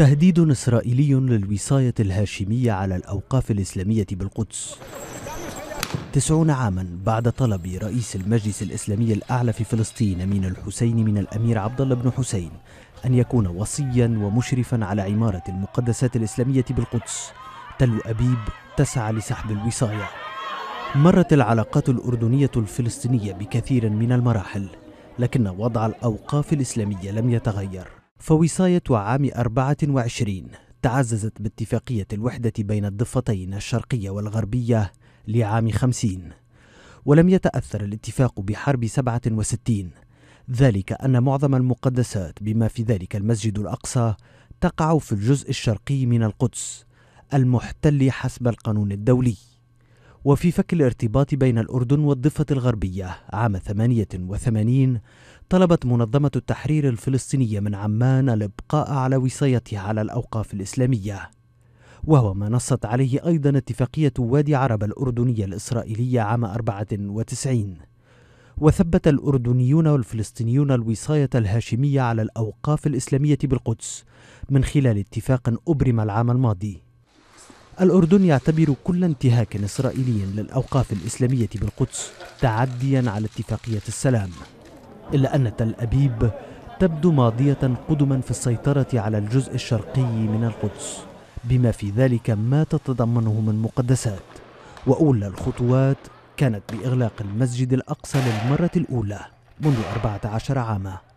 تهديد إسرائيلي للوصاية الهاشمية على الأوقاف الإسلامية بالقدس تسعون عاما بعد طلب رئيس المجلس الإسلامي الأعلى في فلسطين من الحسين من الأمير عبد الله بن حسين أن يكون وصيا ومشرفا على عمارة المقدسات الإسلامية بالقدس تل أبيب تسعى لسحب الوصاية مرت العلاقات الأردنية الفلسطينية بكثير من المراحل لكن وضع الأوقاف الإسلامية لم يتغير فوصاية عام 24 تعززت باتفاقية الوحدة بين الضفتين الشرقية والغربية لعام 50 ولم يتأثر الاتفاق بحرب 67 ذلك أن معظم المقدسات بما في ذلك المسجد الأقصى تقع في الجزء الشرقي من القدس المحتل حسب القانون الدولي وفي فك الارتباط بين الأردن والضفة الغربية عام 88 طلبت منظمة التحرير الفلسطينية من عمان الإبقاء على وصايتها على الأوقاف الإسلامية وهو ما نصت عليه أيضا اتفاقية وادي عرب الأردنية الإسرائيلية عام 94 وثبت الأردنيون والفلسطينيون الوصاية الهاشمية على الأوقاف الإسلامية بالقدس من خلال اتفاق أبرم العام الماضي الأردن يعتبر كل انتهاك إسرائيلي للأوقاف الإسلامية بالقدس تعديا على اتفاقية السلام إلا أن تل أبيب تبدو ماضية قدما في السيطرة على الجزء الشرقي من القدس بما في ذلك ما تتضمنه من مقدسات وأولى الخطوات كانت بإغلاق المسجد الأقصى للمرة الأولى منذ 14 عاماً